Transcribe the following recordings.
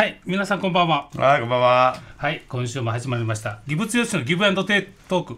はい、皆さんこんばんは。はい、こんばんは。はい、今週も始まりました。ギブツヨシのギブアンドテイトーク。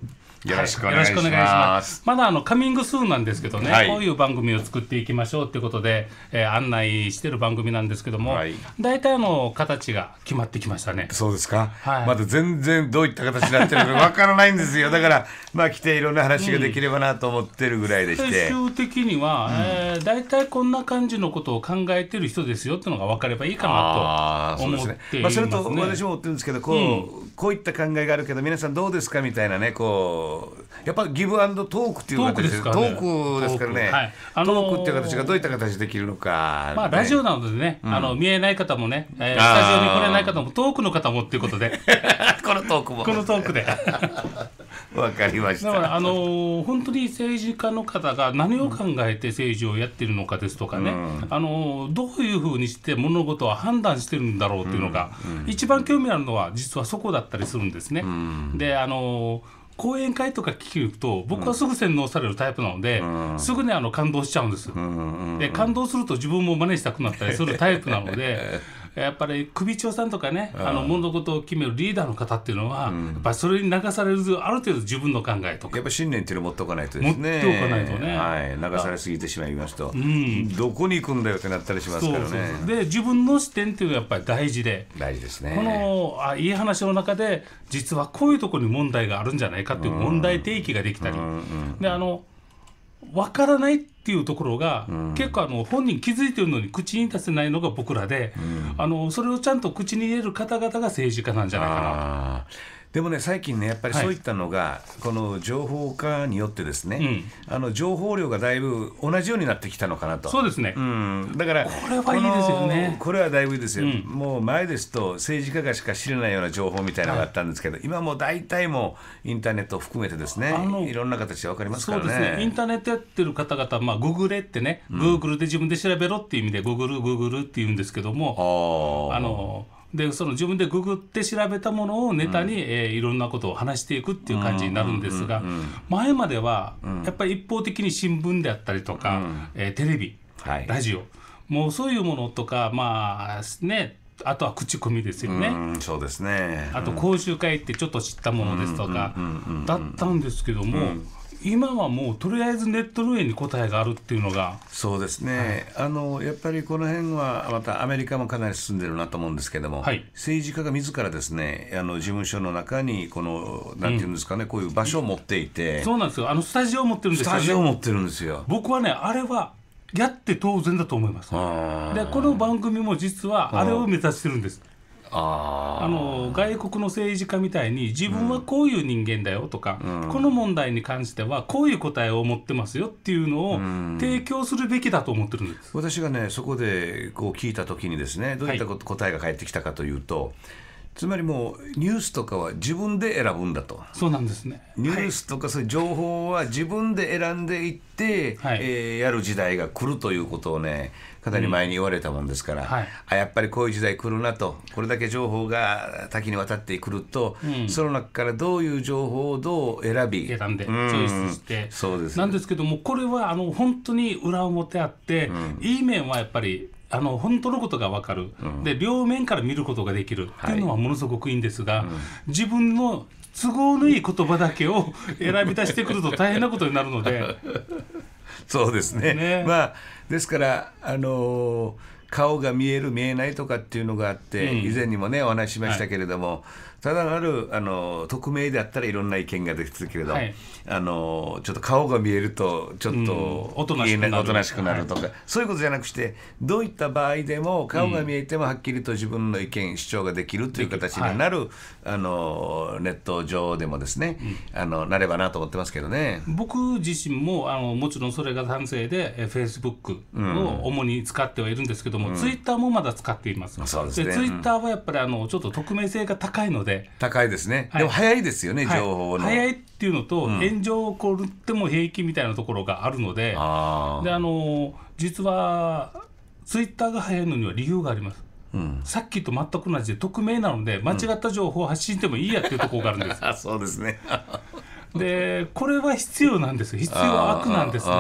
よろしくお願いします。まだあのカミングスーンなんですけどね、はい、こういう番組を作っていきましょうっていうことで、えー、案内してる番組なんですけども、はい、大体の形が決まってきましたね。そうですか。はい、まだ全然どういった形になってるか わからないんですよ。だからまあ来ていろんな話ができればなと思ってるぐらいでして。最終的には、うん、えー、大体こんな感じのことを考えてる人ですよっていうのが分かればいいかなと思ってます、ね,、あ、それと私も思ってるんですけど、こう、うん、こういった考えがあるけど皆さんどうですかみたいなねこう。やっぱりギブアンドトークっていう形トークですからね、はいあのー、トークっていう形がどういった形できるのか、まあ、ラジオなのでね、うん、あの見えない方もね、えー、スタジオに来れない方もトークの方もっていうことで このトークもこのトークで わかりましただからあのー、本当に政治家の方が何を考えて政治をやってるのかですとかね、うん、あのー、どういうふうにして物事を判断してるんだろうっていうのが、うん、一番興味あるのは実はそこだったりするんですね、であのー講演会とか聞くと僕はすぐ洗脳されるタイプなので、うん、すぐねあの感動しちゃうんです、うんうんうん、で感動すると自分も真似したくなったりするタイプなので やっぱり首長さんとかねあの物事を決めるリーダーの方っていうのは、やっぱりそれに流されるある程度自分の考えとかやっぱ信念っていうのを持っておかないとですね持っておかないとね、はい、流されすぎてしまいますと、うん、どこに行くんだよってなったりしますからねで自分の視点っていうのはやっぱり大事で大事ですねこのあいい話の中で実はこういうところに問題があるんじゃないかっていう問題提起ができたり、うんうんうん、であのわからないっていうところが、うん、結構あの本人気づいてるのに口に出せないのが僕らで、うん、あのそれをちゃんと口に入れる方々が政治家なんじゃないかなと。でもね最近ねやっぱりそういったのが、はい、この情報化によってですね、うん、あの情報量がだいぶ同じようになってきたのかなとそうですね、うん、だからこれはいいですよねこれはだいぶいいですよ、うん、もう前ですと政治家がしか知れないような情報みたいなのがあったんですけど、はい、今も大体もインターネットを含めてですねいろんな形で分かりますからねそうですねインターネットやってる方々、まあ、ググレってねグーグルで自分で調べろっていう意味でググルググルって言うんですけどもあのでその自分でググって調べたものをネタに、うん、えー、いろんなことを話していくっていう感じになるんですが、うんうんうん前までは、やっぱり一方的に新聞であったりとか、うん、えー、テレビ、はい、ラジオもうそういうものとかまあねあとは口コミですよね。うそうですね、あと講習会ってちょっと知ったものですとか、だったんですけども。今はもうとりあえずネット上に答えがあるっていうのがそうですね、はい、あのやっぱりこの辺はまたアメリカもかなり進んでるなと思うんですけども、はい、政治家が自らですねあの事務所の中にこのなんていうんですかね、うん、こういう場所を持っていてそうなんですよあのスタジオを持ってるんですよ、ね、スタジオを持ってるんですよ僕はねあれはやって当然だと思います、でこの番組も実はあれを目指してるんです、あの外国の政治家みたいに自分はこういう人間だよとか、うん、この問題に関してはこういう答えを持ってますよっていうのを提供するべきだと思ってるんです、うん、私がねそこでこう聞いた時にですねどういった答えが返ってきたかというと、はい、つまりもうニュースとかは自分で選ぶんだとそうなんですねニュースとかそういう情報は自分で選んでいって、はい、えー、やる時代が来るということをねかなり前に言われたもんですから、うんはい、あやっぱりこういう時代来るなとこれだけ情報が多岐にわたってくると、うん、その中からどういう情報をどう選び選んでチョイスして、そうですなんですけどもこれはあの本当に裏表あって、いい面はやっぱりあの本当のことが分かる、うん、で両面から見ることができるっていうのはものすごくいいんですが、はいうん、自分の都合のいい言葉だけを選び出してくると大変なことになるので そうですね。ねまあですからあのー顔が見える見えないとかっていうのがあって、以前にもねお話ししましたけれども、ただなるあの匿名であったらいろんな意見が出てるけれど、はい、あのちょっと顔が見えるとちょっとおとなしくなるとか、はい、そういうことじゃなくしてどういった場合でも顔が見えてもはっきりと自分の意見主張ができるという形になる、はい、あのネット上でもですね、うん、あのなればなと思ってますけどね。僕自身もあのもちろんそれが賛成でフェイスブックを主に使ってはいるんですけども、ツイッターもまだ使っています。うん、そうですね、ツイッターはやっぱりあのちょっと匿名性が高いのでで高いですね、はい、でも早いですよね、情報の、は早いっていうのと、うん、炎上をこっても平気みたいなところがあるのでであの実はツイッターが早いのには理由がありますうん、さっきと全く同じで匿名なので間違った情報を発信してもいいやっていうところがあるんです。うん、そうですねでこれは必要なんです必要悪なんですねた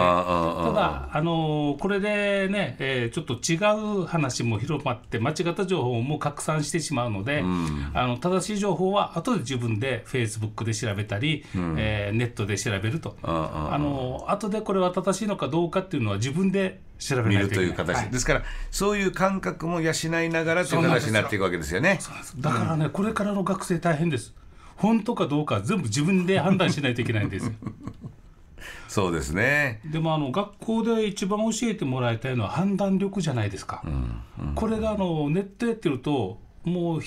だあのこれでね、えー、ちょっと違う話も広まって間違った情報も拡散してしまうので、うん、あの正しい情報は後で自分でフェイスブックで調べたり、うん、えー、ネットで調べるとあの後でこれは正しいのかどうかっていうのは自分で調べるという形、はい、ですからそういう感覚も養いながらという形になっていくわけですよねだからね、うん、これからの学生大変です本当かどうか全部自分で判断しないといけないんです そうですねでもあの学校で一番教えてもらいたいのは判断力じゃないですか、うんうん、これがあのネットやってるともう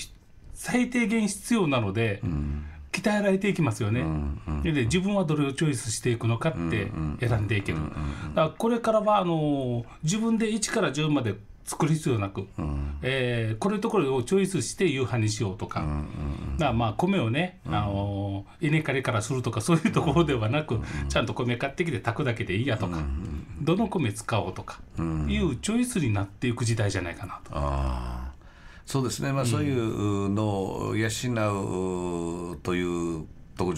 最低限必要なので、うん、鍛えられていきますよね、うんうん、で自分はどれをチョイスしていくのかって選んでいける、だからこれからはあの自分で1から10まで作る必要なく、うん、えー、これとこれをチョイスして夕飯にしようとか,、だかまあ米をね、あの稲刈りからするとかそういうところではなく、ちゃんと米買ってきて炊くだけでいいやとか、どの米使おうとか、いうチョイスになっていく時代じゃないかなと。そうですね、まあ、そういうのを養うというとこ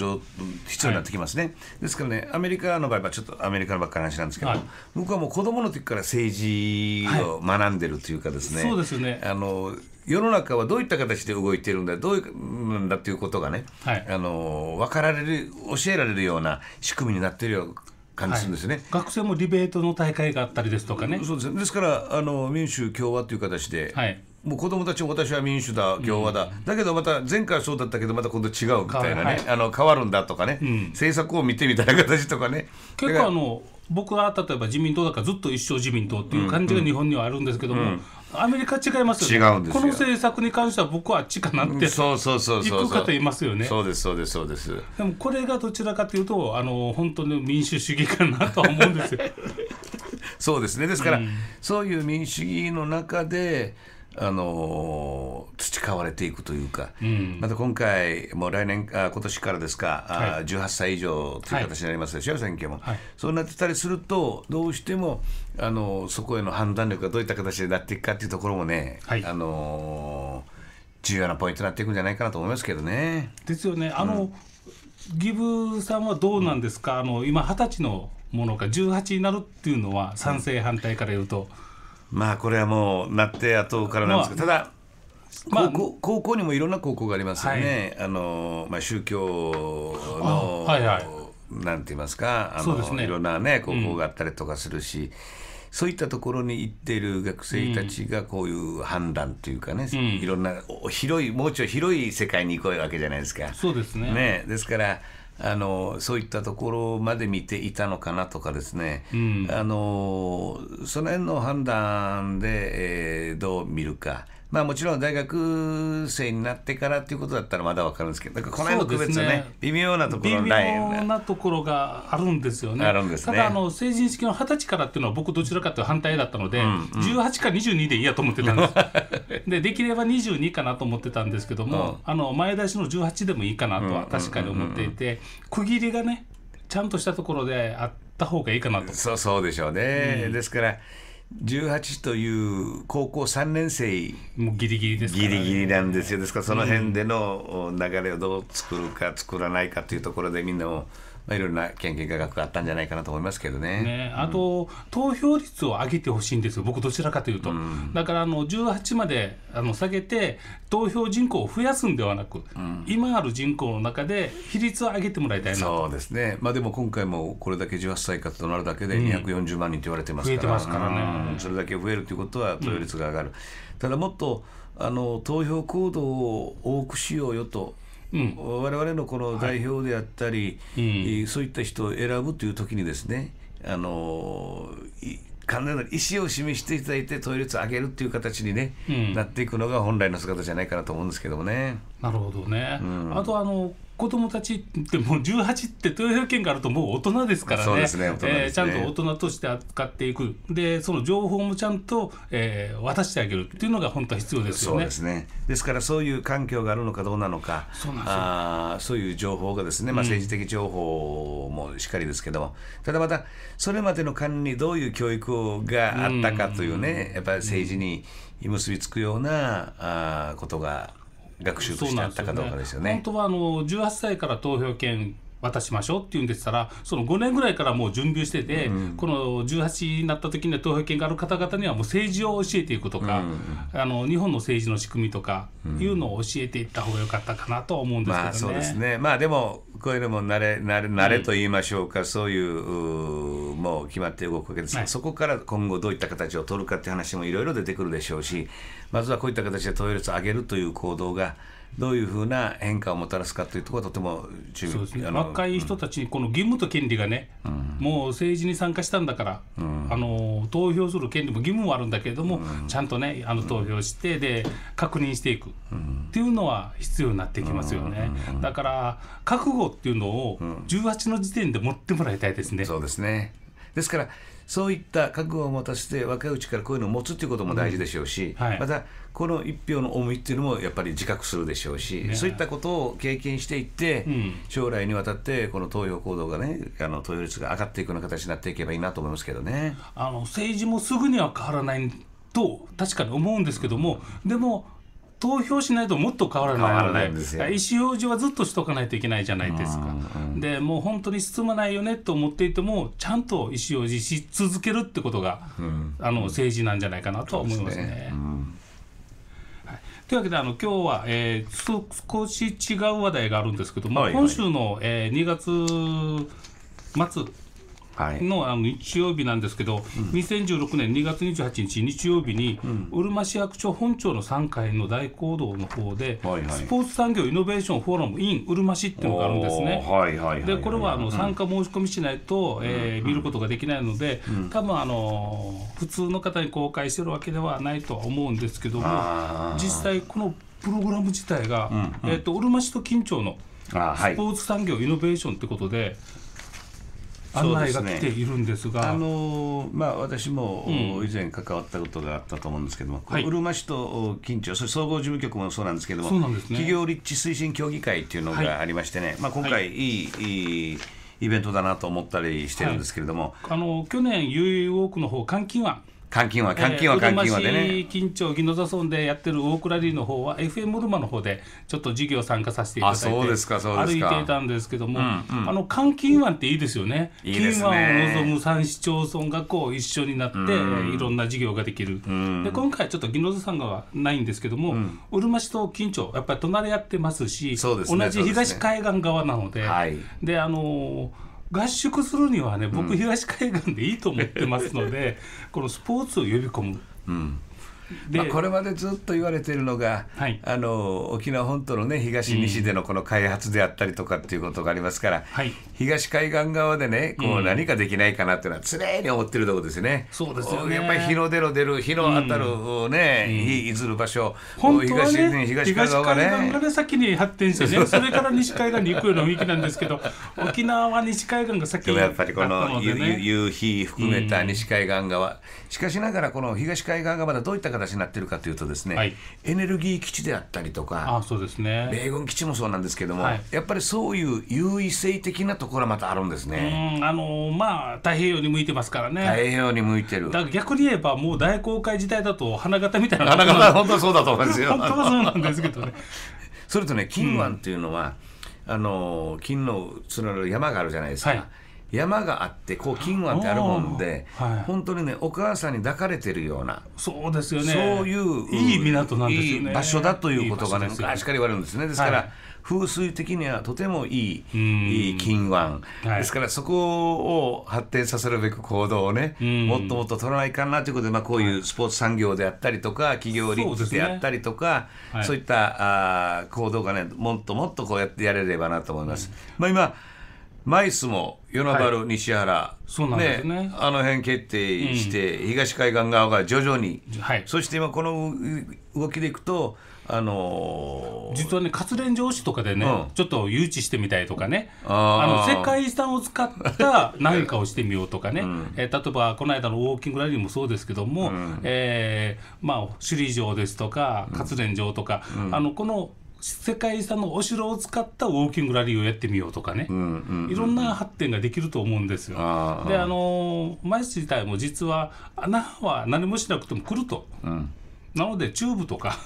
必要になってきますね、はい、ですからねアメリカの場合はちょっとアメリカのばっかり話なんですけど、はい、僕はもう子供の時から政治を学んでるというかですね、はい、そうですねあの世の中はどういった形で動いてるんだどういうんだっていうことがね、はいあの分かられる教えられるような仕組みになってるよ感じするんですね、はい、学生もディベートの大会があったりですとかね。そうですですからあの民主、共和という形で、はい、もう子供たちも私は民主だ共和だ、うん、だけどまた前回はそうだったけどまた今度違うみたいなね、はい、あの変わるんだとかね、うん、政策を見てみたいな形とかね結構あの僕は例えば自民党だからずっと一生自民党っていう感じが日本にはあるんですけども、うんうんアメリカ違いますよ、ね、違うんですこの政策に関しては僕はあっちかなって、うん、そうそうそうそう行く方いますよねそうですそうですそうですでもこれがどちらかというとあの本当に民主主義かなとは思うんですよ そうですねですから、うん、そういう民主主義の中であの培われていくというか、うん、また今回、もう来年あ、今年からですか、はい、18歳以上という形になりますでしょ、はい、選挙も、はい、そうなってたりすると、どうしてもあのそこへの判断力がどういった形でなっていくかというところもね、はい、あの重要なポイントになっていくんじゃないかなと思いますけどね。ですよね。あの、うんギブさんはどうなんですか、うん、あの今、二十歳のものが18になるっていうのは、賛成、反対から言うと。まあこれはもうなって後からなんですけど、まあ、ただまあ、高校にもいろんな高校がありますよね、はい、あのまあ、宗教の、はいはい、なんて言いますかあの、ね、いろんな、ね、高校があったりとかするし、うん、そういったところに行っている学生たちがこういう判断というかね、うん、いろんな広いもうちょい広い世界に行こうわけじゃないですか。そうですねねですからあのそういったところまで見ていたのかなとかですね、うん、あのその辺の判断で、えー、どう見るか。まあもちろん大学生になってからっていうことだったらまだ分かるんですけどだからこの辺の区別はね、ね、微妙なところ微妙なところがあるんですよね。ねただあの成人式の二十歳からっていうのは僕どちらかというと反対だったので、うんうん、18か22でいいやと思ってたんです でできれば22かなと思ってたんですけども、うん、あの前出しの18でもいいかなとは確かに思っていて、区切りがねちゃんとしたところであった方がいいかなと。そうそうでしょうね、うん、ですから18という高校3年生もうギリギリです、ね、ギリギリなんですよですからその辺での流れをどう作るか作らないかというところでみんなも。うんまあ、いろいろな研究科学があったんじゃないかなと思いますけどね。ねあと、うん、投票率を上げてほしいんですよ、僕、どちらかというと。うん、だからあの18まであの下げて、投票人口を増やすんではなく、うん、今ある人口の中で、比率を上げてもらいたいなそうですね、まあ、でも今回もこれだけ18歳かとなるだけで240万人と言われてますから、からね、それだけ増えるということは、投票率が上がる。ただもっとあの投票行動を多くしようよと我々のこの代表であったり、はいうん、そういった人を選ぶという時にですねあの完全な意思を示していただいてトイレを上げるという形にね、ね、うん、なっていくのが本来の姿じゃないかなと思うんですけどもね。なるほどね、うん、あとあの子供たちってもう18って投票権があるともう大人ですからね、ねねえー、ちゃんと大人として扱っていく、でその情報もちゃんと、えー、渡してあげるっていうのが本当は必要ですよね。そうですねですから、そういう環境があるのかどうなのか、そうあそういう情報がですね、まあ、政治的情報もしっかりですけども、うん、ただまた、それまでの管理にどういう教育があったかというね、うん、やっぱり政治に結びつくようなあことが学習としてあったかどうかですよね。本当はあの18歳から投票権渡しましょうって言うんでしたらその5年ぐらいからもう準備してて、うん、この18になった時には投票権がある方々にはもう政治を教えていくとか、うん、あの日本の政治の仕組みとかいうのを教えていった方が良かったかなと思うんですけどね。まあ、そうですねまあでもこういうのも慣れ慣れ慣れと言いましょうか、うん、そういうもう決まって動くわけですが、はい、そこから今後どういった形を取るかって話もいろいろ出てくるでしょうしまずはこういった形で投票率を上げるという行動が。どういうふうな変化をもたらすかというところはとても注目そうです、ね、若い人たち、うん、この義務と権利がね、うん、もう政治に参加したんだから、うん、あの投票する権利も義務もあるんだけれども、ちゃんとねあの投票してで確認していくっていうのは必要になってきますよね、だから覚悟っていうのを18の時点で持ってもらいたいですね。そうですねですからそういった覚悟を持たせて若いうちからこういうのを持つということも大事でしょうし、うんはい、またこの一票の重みっていうのもやっぱり自覚するでしょうし、ね、そういったことを経験していって、うん、将来にわたってこの投票行動がねあの投票率が上がっていくような形になっていけばいいなと思いますけどね。あの政治もすぐには変わらないと確かに思うんですけどもでも投票しないともっと変わらないのでない意思表示はずっとしとかないといけないじゃないですか、でもう本当に進まないよねと思っていてもちゃんと意思表示し続けるってことが、うん、あの政治なんじゃないかなと思いますね。はい、というわけであの今日は、えー、少し違う話題があるんですけども、はいはい、今週の、えー、2月末の,、あの日曜日なんですけど、うん、2016年2月28日日曜日に、うるま市役所本庁の3階の大講堂の方で、スポーツ産業イノベーションフォーラム in うるま市っていうのがあるんですね。でこれはあの参加申し込みしないと、えー、見ることができないので、多分あの普通の方に公開してるわけではないとは思うんですけども実際このプログラム自体が、えー、とうるま市と近町のスポーツ産業イノベーションということで、案内が来ているんですが、ね、あのまあ、私も以前関わったことがあったと思うんですけども、うるま市と近所、それ総合事務局もそうなんですけども、ね、企業立地推進協議会っていうのがありましてね、はい、まあ、今回、い、いいいいイベントだなと思ったりしてるんですけれども、はい、あの去年 UU ウォークの方換金案監禁は監禁は監禁はでね。緊張宜野座村でやってる大倉リーの方は FM モルマの方でちょっと授業参加させていただいて歩いていたんですけども、うんうん、あの監禁湾っていいですよね。金湾、を望む三市町村こう一緒になって、うん、いろんな授業ができる。うん、で今回ちょっと宜野座さんがないんですけども、うるま市と金町やっぱり隣り合ってますし、すね、同じ東海岸側なので、で、ねはい、あのー合宿するにはね僕東海岸でいいと思ってますので、このスポーツを呼び込む。うんまあ、これまでずっと言われているのが、はい、あの沖縄本島の、ね、東西でのこの開発であったりとかっていうことがありますから、はい、東海岸側でねこう何かできないかなっていうのは常に思ってるところですね。そうですよねやっぱり日の出の出る日の当たる、ね日いずる場所本当は、ね、東海岸がねが先に発展してね それから西海岸に行くような雰囲気なんですけど 沖縄は西海岸が先にでもやっぱりこの夕日含めた西海岸側、しかしながらこの東海岸がまだどういった形になってるかというとですね、はい、エネルギー基地であったりとかあそうです、ね、米軍基地もそうなんですけども、はい、やっぱりそういう優位性的なところはまたあるんですね。あのー、まあ太平洋に向いてますからね。太平洋に向いてる。だから逆に言えばもう大航海時代だと花形みたいな。花形本当そうだと思うんですよ。本当はそうなんですけどね。それとね金湾っていうのは、うん、あの金の連なる山があるじゃないですか。はい山があってこう金湾ってあるもんで、はい、本当にねお母さんに抱かれてるようなそうですよねそういういい港なんですよねいい場所だということがね昔から言われるんですねですから、はい、風水的にはとてもいいいい金湾、はい、ですからそこを発展させるべく行動をねもっともっと取らないかなということで、まあ、こういうスポーツ産業であったりとか企業立地であったりとかそう、ね,、い、ったあ行動がねもっともっとこうやってやれればなと思います。まあ今マイスも与那原、西原、そうなんですねあの辺決定して、東海岸側が徐々に、はい、そして今この動きでいくとあのー、実はね活連城市とかでね、うん、ちょっと誘致してみたいとかねあの世界遺産を使った何かをしてみようとかね、うん、えー、例えばこの間のウォーキングラリーもそうですけども、うん、えー、まあ、首里城ですとか活連城とか、うん、あのこの世界遺産のお城を使ったウォーキングラリーをやってみようとかね、いろんな発展ができると思うんですよ。であのマイス自体も実は穴は何もしなくても来ると、うん、なのでチューブとか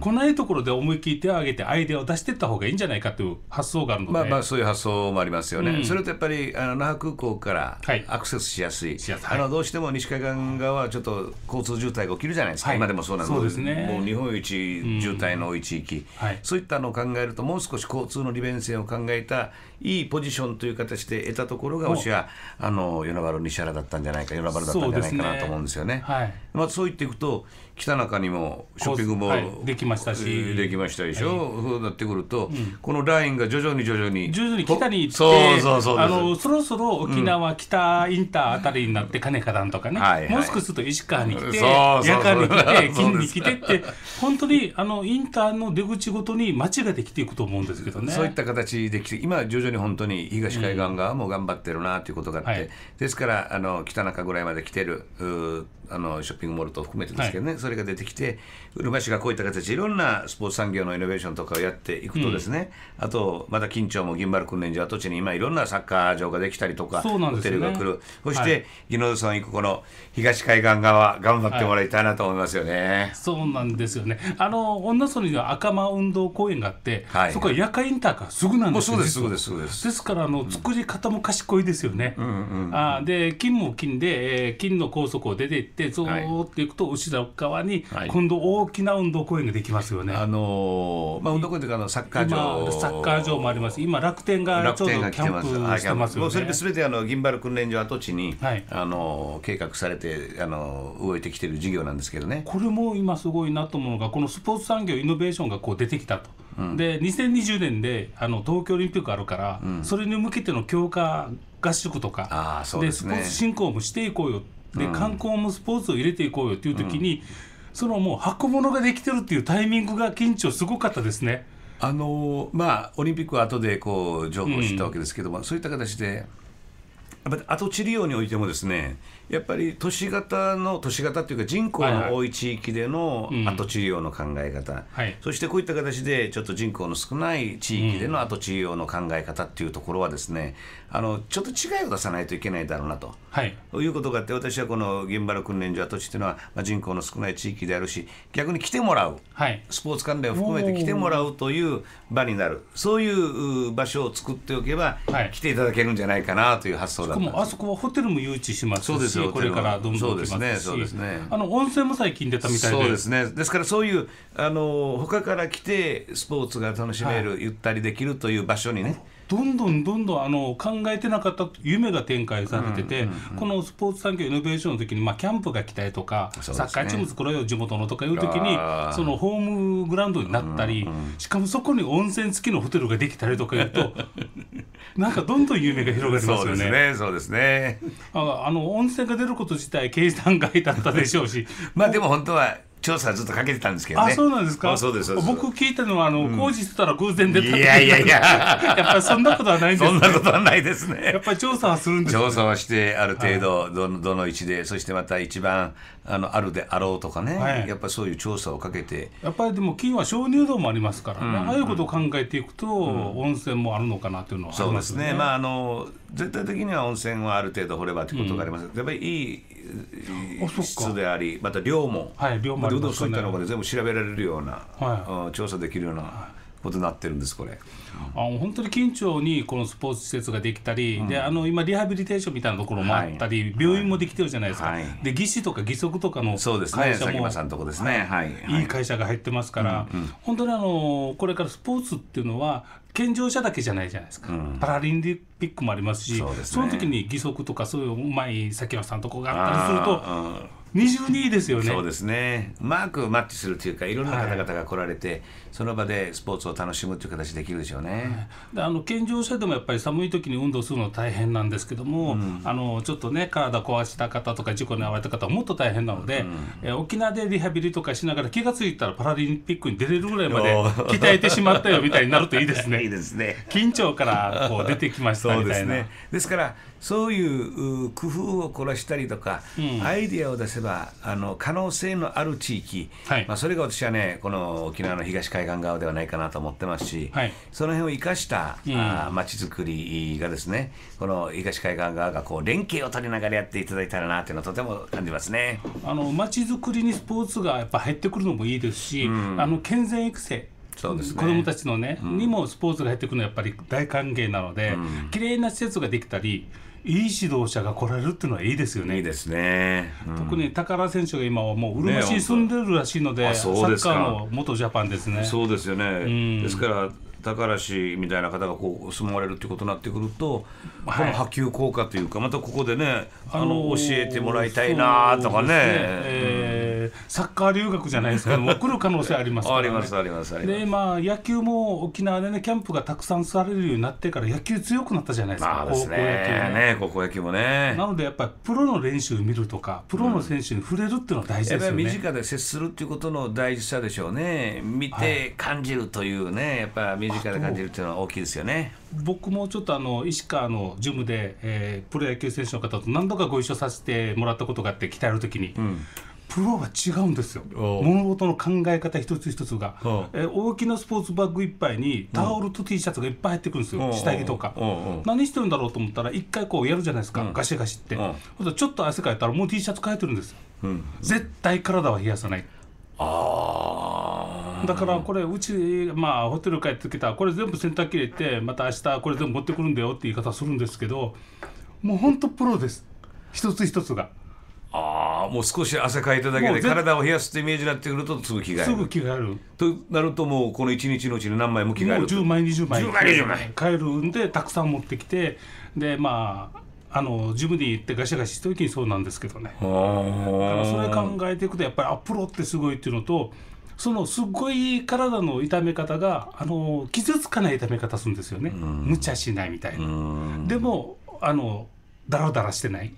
こんないところで思い切り手を挙げてアイデアを出していった方がいいんじゃないかという発想があるので、まあ、まあそういう発想もありますよね、うん、それとやっぱりあの那覇空港からアクセスしやすい、はい、あのどうしても西海岸側はちょっと交通渋滞が起きるじゃないですか、はい、今でもそうなんですね、もう日本一渋滞の多い地域、はい、そういったのを考えると、もう少し交通の利便性を考えたいいポジションという形で得たところが、もしやあの与那原西原だったんじゃないか、与那原だったんじゃないかなと思うんですよね。そう、ねはい、まあ、そう言っていくと北中にもショッピングモール、できましたしできましたでしょ、はい、そうなってくると、うん、このラインが徐々に徐々に徐々に北に行ってそうそうそうあのそろそろ沖縄北インターあたりになって金華団とかね、はいはい、もう少しすると石川に来て夜間に来て金に来てって本当にあのインターの出口ごとに街ができていくと思うんですけどねそういった形できて今徐々に本当に東海岸側も頑張ってるなということがあって、うん、ですからあの北中ぐらいまで来てる。あのショッピングモールと含めてですけどね、はい、それが出てきてうるま市がこういった形いろんなスポーツ産業のイノベーションとかをやっていくとですね、うん、あとまた金町も銀丸訓練場跡地に今いろんなサッカー場ができたりとか、ね、ホテルが来るそして宜野田さん行くこの東海岸側頑張ってもらいたいなと思いますよね、はい、そうなんですよねあの女村には赤間運動公園があって、はい、そこは夜間インターがすぐなんですよねそうですそうですですからあの作り方も賢いですよね、うんうんうん、あで金も金で、えー、金の高速を出ていってそうっていくと後ろ側に、今度大きな運動公園ができますよね、あのー、まあ、運動公園というかのサッカー場サッカー場もあります今楽天がちょうどキャンプしてますよねそれで全てあの銀原訓練場跡地に、はい、あの計画されてしてあの動いてきてる事業なんですけどねこれも今すごいなと思うのがこのスポーツ産業イノベーションがこう出てきたと、うん、で2020年であの東京オリンピックあるから、うん、それに向けての強化合宿とかで、ね、スポーツ振興もしていこうよで、うん、観光もスポーツを入れていこうよっていう時に、そのもう箱物ができてるっていうタイミングが緊張すごかったですね。あのまあ、オリンピックは後でこう情報を知ったわけですけども、そういった形でやっぱ跡地利用においてもですねやっぱり都市型の都市型というか人口の多い地域での後治療の考え方、はいはい、そしてこういった形でちょっと人口の少ない地域での後治療の考え方っていうところはですね、あのちょっと違いを出さないといけないだろうなと、はい、いうことがあって私はこの現場の訓練所跡地というのは、まあ、人口の少ない地域であるし逆に来てもらう、はい、スポーツ関連を含めて来てもらうという場になるそういう場所を作っておけば、来ていただけるんじゃないかなという発想だったんあそこはホテルも誘致しますそうですし、これからどんどん来ますし、ね、あの温泉も最近出たみたいでそうですねですからそういうあの他から来てスポーツが楽しめる、はい、ゆったりできるという場所にねどんどんどんどんあの考えてなかった夢が展開されてて、このスポーツ産業イノベーションの時に、まあ、キャンプが来たりとか、ね、サッカーチーム作ろうよ地元のとかいう時にそのホームグラウンドになったり、うんうん、しかもそこに温泉付きのホテルができたりとかいうと なんかどんどん夢が広がりますよね。そうですね、ね、あの温泉が出ること自体経営段階だったでしょうし まあでも本当は調査ずっとかけてたんですけどねあそうなんですかそうです僕聞いたのはあの、工事してたら偶然出たいやいやいや やっぱりそんなことはないんです、ね、そんなことはないですねやっぱり調査はするんです、ね、調査はしてある程度どのどの位置でそしてまた一番あのあるであろうとかね、はい、やっぱりそういう調査をかけてやっぱりでも金は鍾乳洞もありますからね、うん、ああいうことを考えていくと、うん、温泉もあるのかなというのは、ね、そうですねまああの絶対的には温泉はある程度掘ればということがあります、うん、やっぱりいい質でありまた量も,、はい、量もあります、ね、そういったので全部調べられるような、はい、調査できるような。はいことになってるんですこれ。あの本当に緊張にこのスポーツ施設ができたり、うん、であの今リハビリテーションみたいなところもあったり、はい、病院もできてるじゃないですか、はい、で義肢とか義足とかの会社もそうですねさんとこですね、はい、いい会社が入ってますから、うんうん、本当にあのこれからスポーツっていうのは健常者だけじゃないじゃないですか、うん、パラリンピックもありますしそ、す、ね,、の時に義足とかそういううまい佐久間さんとこがあったりすると22位ですよねそうですねマまくマッチするというかいろんな方々が来られて、はい、その場でスポーツを楽しむという形できるでしょうね、はい、あの健常者でもやっぱり寒い時に運動するの大変なんですけども、うん、あのちょっとね体壊した方とか事故に遭われた方はもっと大変なので、うん、え沖縄でリハビリとかしながら気が付いたらパラリンピックに出れるぐらいまで鍛えてしまったよみたいになるといいですね いいですね緊張からこう出てきましたみたいなです、ね,、ですからそういう工夫を凝らしたりとか、うん、アイディアを出せばあの可能性のある地域、はい、まあ、それが私はねこの沖縄の東海岸側ではないかなと思ってますし、はい、その辺を生かした、うん、あづくりがですねこの東海岸側がこう連携を取りながらやっていただいたらなというのはとても感じますねあのづくりにスポーツがやっぱ入ってくるのもいいですし、うん、あの健全育成そうですね、子どもたちのね、うん、にもスポーツが入ってくるのはやっぱり大歓迎なので、うん、綺麗な施設ができたりいい指導者が来られるっていうのはいいですよね。いいですね。うん、特に高田選手が今はもううるま市に住んでるらしいので、ね、サッカーの元ジャパンですね。そうですよね。うん、ですから高橋みたいな方がこう住まれるってことになってくると、はい、この波及効果というかまたここでねあの、あの教えてもらいたいなとかね。ー、サッカー留学じゃないですけど も来る可能性ありますから、ね、ありますありますありますでまあ野球も沖縄でねキャンプがたくさんされるようになってから野球強くなったじゃないですか、まあですね、高校野球もねなのでやっぱりプロの練習見るとかプロの選手に触れるっていうのは大事ですよね、うん、身近で接するっていうことの大事さでしょうね見て感じるというね、はい、やっぱ身近で感じるっていうのは大きいですよね僕もちょっとあの石川のジムで、えー、プロ野球選手の方と何度かご一緒させてもらったことがあって鍛えるときに、うんフローが違うんですよ物事の考え方一つ一つが、え大きなスポーツバッグいっぱいにタオルと T シャツがいっぱい入ってくるんですよ、下着とか、何してるんだろうと思ったら一回こうやるじゃないですか、ガシガシって、ちょっと汗かいたらもう T シャツかえてるんですよ、絶対体は冷やさないあだからこれうち、まあ、ホテル帰ってきたこれ全部洗濯機入れてまた明日これ全部持ってくるんだよって言い方するんですけどもうほんとプロです一つ一つが。ああもう少し汗かいただけで体を冷やすってイメージになってくるとすぐ着替えるすぐ着替えるとなるともうこの1日のうちに何枚も着替えるもう10枚20枚 ,10 枚20枚買えるんでたくさん持ってきてでまああのジムに行ってガシガシした時にそうなんですけどねだからそれ考えていくとやっぱりアップロってすごいっていうのとそのすっごい体の痛め方があの傷つかない痛め方するんですよね無茶しないみたいなでもあのだらだらしてない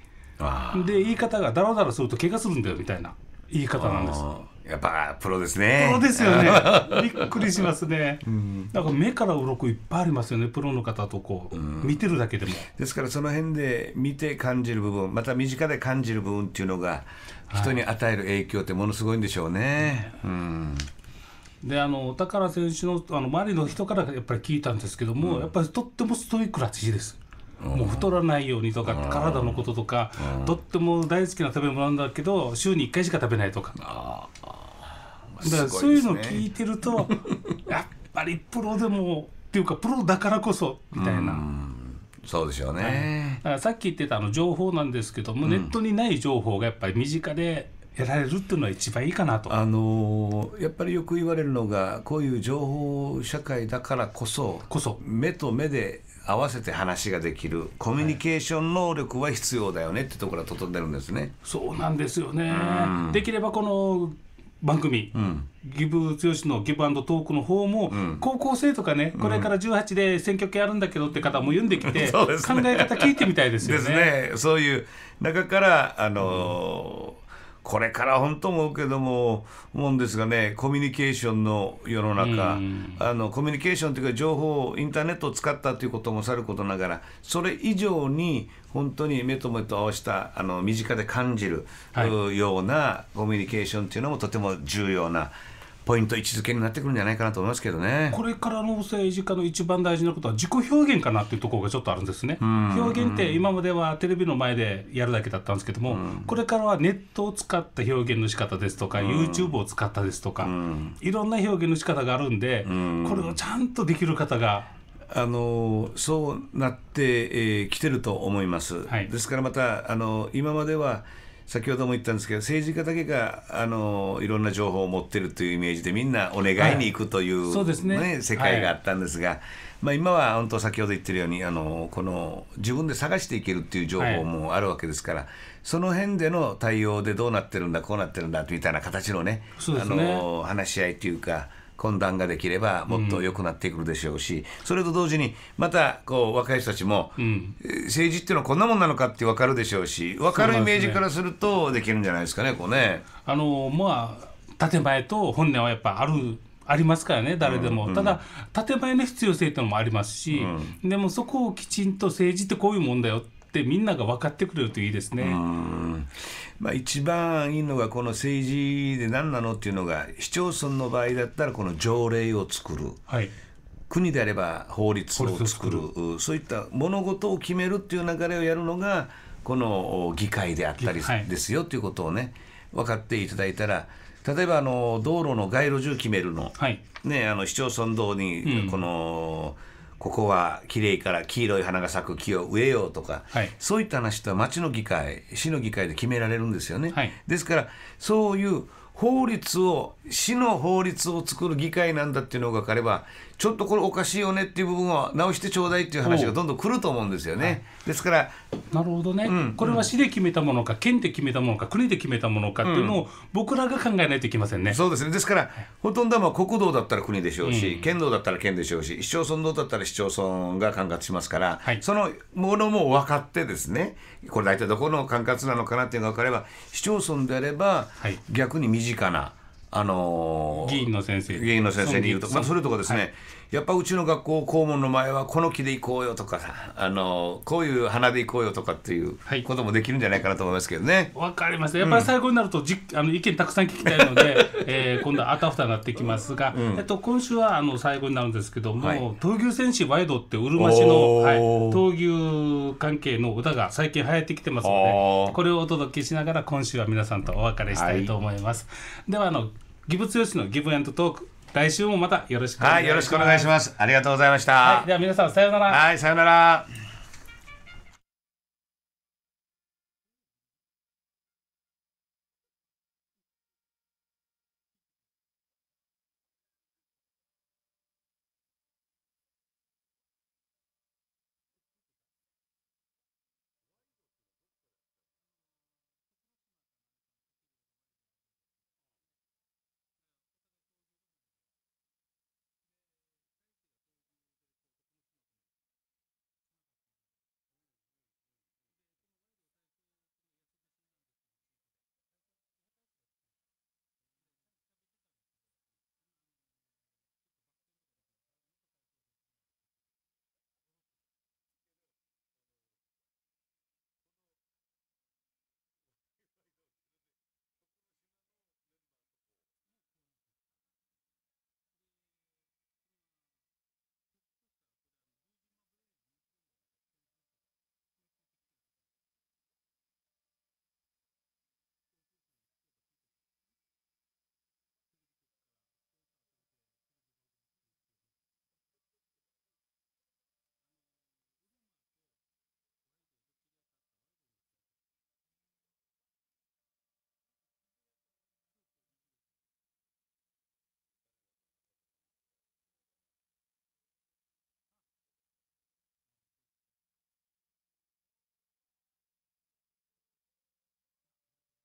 で言い方がだらだらすると怪我するんだよみたいな言い方なんですやっぱプロですねプロですよね びっくりしますね、うん、ら、んか目から鱗いっぱいありますよねプロの方とこう、うん、見てるだけでもですからその辺で見て感じる部分また身近で感じる部分っていうのが人に与える影響ってものすごいんでしょうね、はい、うんであの高選手のあの周りの人からやっぱり聞いたんですけども、うん、やっぱりとってもストイックらしいです。もう太らないようにとか体のこととかとっても大好きな食べ物なんだけど週に1回しか食べないとかだからそういうのを聞いてると やっぱりプロでもっていうかプロだからこそみたいな。そうでしょうね、はい、さっき言ってたあの情報なんですけども、ネットにない情報がやっぱり身近で得られるっていうのは一番いいかなと、あのー、やっぱりよく言われるのがこういう情報社会だからこそこそ目と目で合わせて話ができるコミュニケーション能力は必要だよねってところは整ってるんですね。そうなんですよね、うん、できればこの番組、うん、ギブ剛のギブアンドトークの方も、うん、高校生とかねこれから18で選挙権あるんだけどって方も読んできて、うん考え方聞いてみたいですよね。ですねそういう中からあのーこれから本当思うけども思うんですがねコミュニケーションの世の中、あのコミュニケーションというか情報をインターネットを使ったということもさることながらそれ以上に本当に目と目と合わせたあの身近で感じる、ようなコミュニケーションというのもとても重要な。はいポイント位置づけになってくるんじゃないかなと思いますけどねこれからの政治家の一番大事なことは自己表現かなっていうところがちょっとあるんですね、表現って今まではテレビの前でやるだけだったんですけども、これからはネットを使った表現の仕方ですとか、うん、YouTube を使ったですとか、いろんな表現の仕方があるんで、これをちゃんとできる方があのそうなってき、えー、てると思います、はい、ですからまたあの今までは先ほども言ったんですけど政治家だけがあのいろんな情報を持ってるというイメージでみんなお願いに行くという,、はい、そうですね、ね世界があったんですが、はい、まあ、今は本当先ほど言ってるようにあのこの自分で探していけるっていう情報もあるわけですから、はい、その辺での対応でどうなってるんだこうなってるんだみたいな形のね、ね、あの話し合いというか。懇談ができればもっと良くなってくるでしょうし、それと同時にまたこう若い人たちも、政治っていうのはこんなもんなのかって分かるでしょうし分かるイメージからするとできるんじゃないですかねこうね。あのまあ建前と本音はやっぱあるありますからね誰でも、うんうん、ただ建前の必要性というのもありますし、うん、でもそこをきちんと政治ってこういうもんだよってってみんなが分かってくれるといいですね。まあ、一番いいのがこの政治で何なのっていうのが市町村の場合だったらこの条例を作る。はい国であれば法律を作るそういった物事を決めるっていう流れをやるのがこの議会であったりですよということをね分かっていただいたら例えばあの道路の街路樹決めるの、はい、ね、あの市町村道にこの、うんここはきれいから黄色い花が咲く木を植えようとか、はい、そういった話とは町の議会市の議会で決められるんですよね。はい、ですからそういう法律を市の法律を作る議会なんだっていうのが分かれば、ちょっとこれおかしいよねっていう部分を直してちょうだいっていう話がどんどん来ると思うんですよね。ですから、なるほどね、うん、これは市で決めたものか、県で決めたものか、国で決めたものかっていうのを、僕らが考えないといけませんね、うん、そうですね、ですから、ほとんどは国道だったら国でしょうし、うん、県道だったら県でしょうし、市町村道だったら市町村が管轄しますから、はい、そのものも分かってですね、これ、大体どこの管轄なのかなっていうのが分かれば、市町村であれば、逆に身近な。あのー、議員の先生議員の先生に言うと、まあ、それとかですね、やっぱうちの学校校門の前はこの木で行こうよとかあのこういう花で行こうよとかっていうこともできるんじゃないかなと思いますけどね。わ、はい、かりましたやっぱり最後になるとじ、うん、あの意見たくさん聞きたいので、えー、今度はあたふたになってきますが、うん、えっと、今週はあの最後になるんですけども、はい、闘牛戦士ワイドってうるま市の、はい、闘牛関係の歌が最近流行ってきてますのでこれをお届けしながら今週は皆さんとお別れしたいと思います。はい、ではあのギブツヨシのギブエンドトーク来週もまたよろしくお願いします。はい、よろしくお願いします。ありがとうございました。はい、では皆さんさようなら。はい、さようなら。